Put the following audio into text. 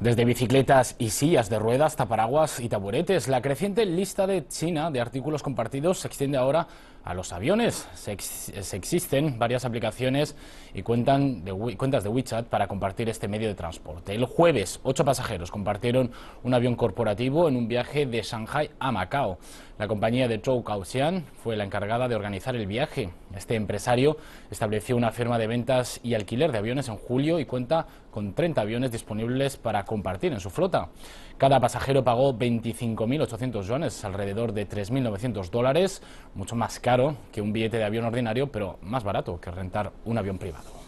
Desde bicicletas y sillas de ruedas, taparaguas y taburetes, la creciente lista de China de artículos compartidos se extiende ahora a los aviones. Se, existen varias aplicaciones y cuentan de, cuentas de WeChat para compartir este medio de transporte. El jueves, ocho pasajeros compartieron un avión corporativo en un viaje de Shanghai a Macao. La compañía de Zhou Kaoxian fue la encargada de organizar el viaje. Este empresario estableció una firma de ventas y alquiler de aviones en julio y cuenta con 30 aviones disponibles para compartir en su flota. Cada pasajero pagó 25.800 yuanes, alrededor de 3.900 dólares, mucho más caro que un billete de avión ordinario, pero más barato que rentar un avión privado.